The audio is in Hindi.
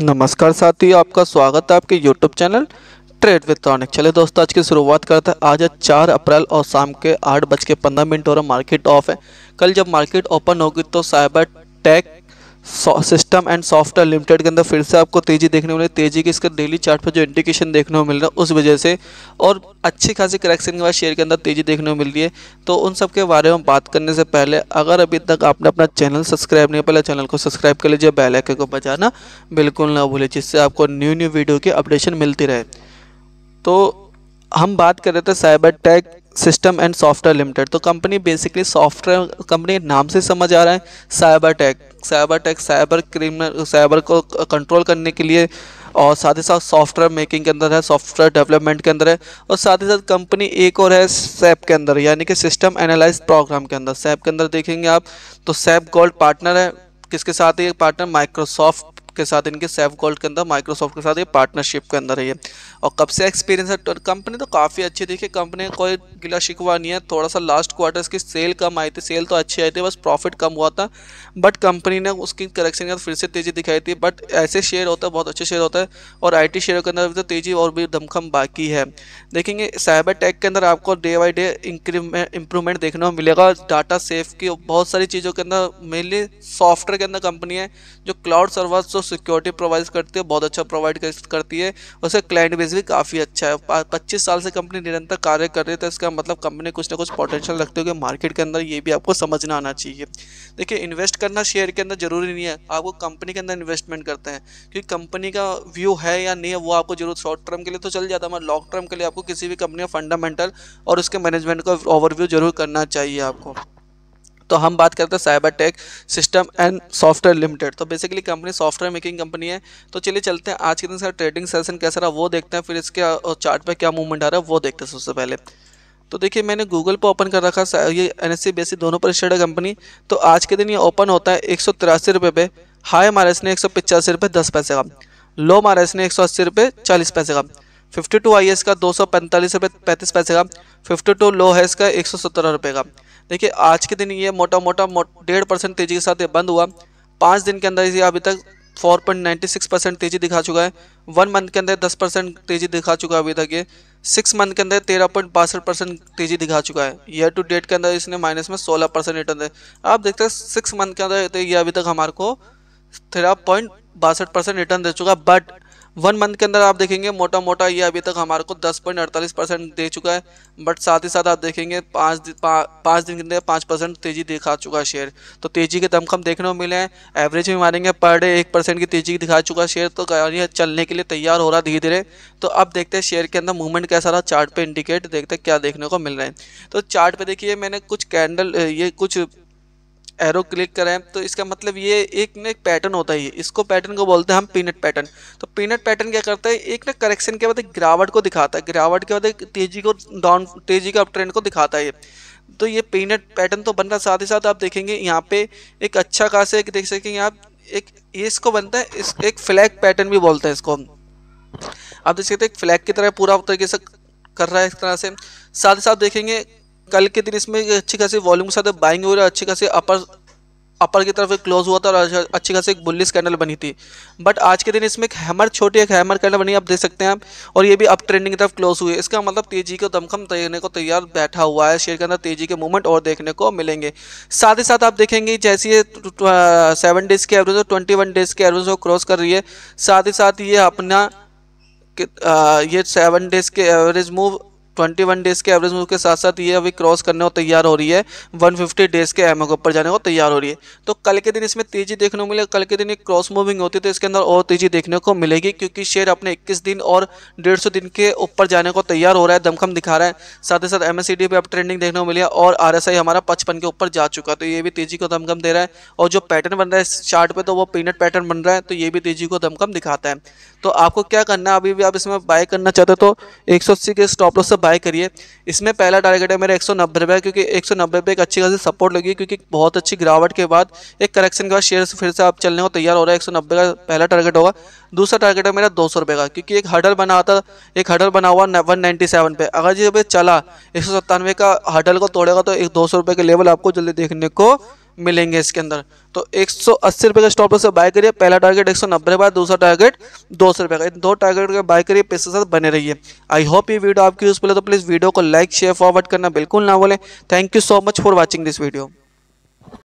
नमस्कार साथियों आपका स्वागत है आपके YouTube channel trade with Tronic चले दोस्तों आज की शुरुआत करते हैं आज है चार अप्रैल और शाम के आठ बज के पंद्रह मिनट हो मार्केट ऑफ है कल जब मार्केट ओपन होगी तो Cyber tech system and software Limited के अंदर फिर से आपको तेज़ी देखने को मिली तेज़ी की इसका डेली चार्ट पर जो इंडिकेशन देखने को मिल रहा है उस वजह से और अच्छी खासी करेक्शन के बाद शेयर के अंदर तेज़ी देखने को मिल रही है तो उन सब के बारे में बात करने से पहले अगर अभी तक आपने अपना चैनल सब्सक्राइब नहीं पहले चैनल को सब्सक्राइब कर लीजिए बैलैक को बचाना बिल्कुल ना भूलें जिससे आपको न्यू न्यू वीडियो की अपडेशन मिलती रहे तो हम बात कर रहे थे Cyber Tech System and software limited तो कंपनी बेसिकली सॉफ्टवेयर कंपनी नाम से समझ आ रहा है Cyber Tech Cyber Tech cyber criminal cyber को कंट्रोल करने के लिए और साथ ही साथ सॉफ्टवेयर मेकिंग के अंदर है सॉफ्टवेयर डेवलपमेंट के अंदर है और साथ ही साथ कंपनी एक और है सैप के अंदर यानी कि सिस्टम एनालाइज प्रोग्राम के अंदर सैप के अंदर देखेंगे आप तो सैप गोल्ड पार्टनर है किसके साथ है पार्टनर माइक्रोसॉफ्ट के साथ इनके सेव गोल्ड के अंदर माइक्रोसॉफ्ट के साथ ये पार्टनरशिप के अंदर है ये और कब से एक्सपीरियंस है कंपनी तो, तो काफ़ी अच्छी देखिए कंपनी कोई गिला शिकवा नहीं है थोड़ा सा लास्ट क्वार्टर की सेल कम आई थी सेल तो अच्छी आई थी बस प्रॉफिट कम हुआ था बट कंपनी ने उसकी करेक्शन के फिर से तेज़ी दिखाई थी बट ऐसे शेयर होता है बहुत अच्छे शेयर होता है और आई शेयर के अंदर तो तेज़ी और भी दमखम बाकी है देखेंगे साइबर टेक के अंदर आपको डे बाई डे इंप्रूवमेंट देखने को मिलेगा डाटा सेफ की बहुत सारी चीज़ों के अंदर मेनली सॉफ्टवेयर के अंदर कंपनी है जो क्लाउड सर्वर जो सिक्योरिटी प्रोवाइड करती है बहुत अच्छा प्रोवाइड करती है उसका क्लाइंट बेस भी काफ़ी अच्छा है पच्चीस साल से कंपनी निरंतर कार्य कर रही है तो इसका मतलब कंपनी कुछ ना कुछ पोटेंशियल रखते हुए मार्केट के अंदर ये भी आपको समझना आना चाहिए देखिए इन्वेस्ट करना शेयर के अंदर जरूरी नहीं है आपको कंपनी के अंदर इन्वेस्टमेंट करते हैं क्योंकि कंपनी का व्यू है या नहीं है वो आपको जरूर शॉर्ट टर्म के लिए तो चल जाता है मगर लॉन्ग टर्म के लिए आपको किसी भी कंपनी का फंडामेंटल और उसके मैनेजमेंट का ओवरव्यू जरूर करना चाहिए आपको तो हम बात करते हैं cyber tech system and software limited तो basically company software making company है तो चलिए चलते हैं आज के दिन सर ट्रेडिंग सेशन कैसा रहा वो देखते हैं फिर इसके चार्ट पे क्या मूवमेंट आ रहा है वो देखते हैं सबसे पहले तो देखिए मैंने गूगल पर ओपन कर रखा ये एन एस e दोनों पर स्टेड है कंपनी तो आज के दिन ये ओपन होता है एक सौ पे हाई मारा इसने एक सौ पिचासी रुपये दस पैसे का लो मारा इसने एक सौ अस्सी रुपये चालीस पैसे का फिफ्टी टू आई एस का दो सौ पैंतालीस रुपये पैंतीस पैसे का फिफ्टी टू लो है इसका एक सौ सत्रह रुपये का देखिए आज के दिन ये मोटा मोटा डेढ़ परसेंट तेजी के साथ ये बंद हुआ पाँच दिन के अंदर इसे अभी तक 4.96 परसेंट तेजी दिखा चुका है वन मंथ के अंदर 10 परसेंट तेजी दिखा चुका है अभी तक ये सिक्स मंथ के अंदर तेरह पॉइंट बासठ परसेंट तेजी दिखा चुका है ईयर टू डेट के अंदर इसने माइनस में सोलह परसेंट रिटर्न दे आप देखते हैं सिक्स मंथ के अंदर तो ये अभी तक हमारे को तेरह पॉइंट बासठ परसेंट रिटर्न दे चुका बट वन मंथ के अंदर आप देखेंगे मोटा मोटा ये अभी तक हमारे को दस पॉइंट अड़तालीस परसेंट दे चुका है बट साथ ही साथ आप देखेंगे पाँच दि, पा, पाँच दिन के अंदर पाँच परसेंट तेजी दिखा चुका है शेयर तो तेजी के दमखम देखने को मिले हैं एवरेज भी मानेंगे पर डे एक परसेंट की तेजी दिखा चुका है शेयर तो गाड़ी चलने के लिए तैयार हो रहा धीरे धीरे तो अब देखते हैं शेयर के अंदर मूवमेंट कैसा रहा चार्ट इंडिकेट देखते हैं क्या देखने को मिल रहा है तो चार्ट देखिए मैंने कुछ कैंडल ये कुछ एरो क्लिक करें तो इसका मतलब ये एक ना एक पैटर्न होता है इसको पैटर्न को बोलते हैं हम पीनट पैटर्न तो पीनट पैटर्न क्या करता है एक ना करेक्शन के बाद एक गिरावट को दिखाता है गिरावट के बाद एक तेजी को डाउन तेजी का अप ट्रेंड को दिखाता है तो ये पीनट पैटर्न तो बन रहा साथ ही साथ आप देखेंगे यहाँ पे एक अच्छा खास एक देख सकेंगे आप एक इसको बनता है इस एक फ्लैग पैटर्न भी बोलते हैं इसको हम आप देख सकते हैं एक फ्लैग की तरह पूरा तरीके से कर रहा है इस तरह से साथ ही साथ देखेंगे कल के दिन इसमें अच्छी खासी वॉल्यूम के साथ बाइंग हुई और अच्छी खासी अपर अपर की तरफ एक क्लोज हुआ था और अच्छी खासी एक बुल्लिस कैंडल बनी थी बट आज के दिन इसमें एक हैमर छोटी एक हैमर कैंडल बनी आप देख सकते हैं आप और ये भी अप ट्रेंडिंग की तरफ क्लोज हुई है इसका मतलब तेजी को दमखम देने को तैयार बैठा हुआ है शेयर के अंदर तेजी के मूवमेंट और देखने को मिलेंगे साथ ही साथ आप देखेंगे जैसे ये सेवन डेज़ की एवरेज और ट्वेंटी वन डेज़ के एवरेज को क्रॉस कर रही है साथ ही साथ ये अपना आ, ये सेवन डेज़ के average move twenty one days के एवरेज मूव के साथ साथ ये अभी क्रॉस करने को तैयार हो रही है वन फिफ्टी डेज़ के एम के ऊपर जाने को तैयार हो रही है तो कल के दिन इसमें तेज़ी देखने को मिलेगी कल के दिन एक क्रॉस मूविंग होती है तो इसके अंदर और तेज़ी देखने को मिलेगी क्योंकि शेयर अपने इक्कीस दिन और डेढ़ सौ दिन के ऊपर जाने को तैयार हो रहा है दमखम दिखा रहा है साथ ही साथ एम एस पे अब ट्रेंडिंग देखने को मिली है और आर हमारा पचपन के ऊपर जा चुका है तो ये भी तेज़ी को दमखम दे रहा है और जो पैटर्न बन रहा है चार्ट पर तो वो पीनट पैटर्न बन रहा है तो ये भी तेज़ी को दमखम दिखाता है तो आपको क्या करना है अभी भी आप इसमें बाय करना चाहते हो तो एक के स्टॉप लॉस से बाय करिए इसमें पहला टारगेट है मेरा एक सौ नब्बे रुपये क्योंकि एक सौ नब्बे रुपये एक अच्छी खासी सपोर्ट लगी क्योंकि बहुत अच्छी गिरावट के बाद एक करेक्शन के बाद शेयर फिर से आप चलने को तैयार हो रहा है एक सौ नब्बे का पहला टारगेट होगा दूसरा टारगेट है मेरा दो सौ रुपये का क्योंकि एक हडल बना था एक हडल बना हुआ वन नाइन्टी सेवन पे अगर जब चला एक सौ सत्तानवे का हडल को तोड़ेगा तो एक दो सौ रुपये का लेवल आपको जल्दी देखने को मिलेंगे इसके अंदर तो एक सौ अस्सी रुपये का स्टॉप लॉस से बाय करिए पहला टारगेट एक सौ नब्बे रुपये दूसरा टारगेट दो सौ रुपये का इन दो टारगेट का बाय करिए पैसे साथ बने रहिए आई होप ये वीडियो आपकी यूजफुल है तो प्लीज़ वीडियो को लाइक शेयर फॉरवर्ड करना बिल्कुल ना बोले thank you so much for watching this video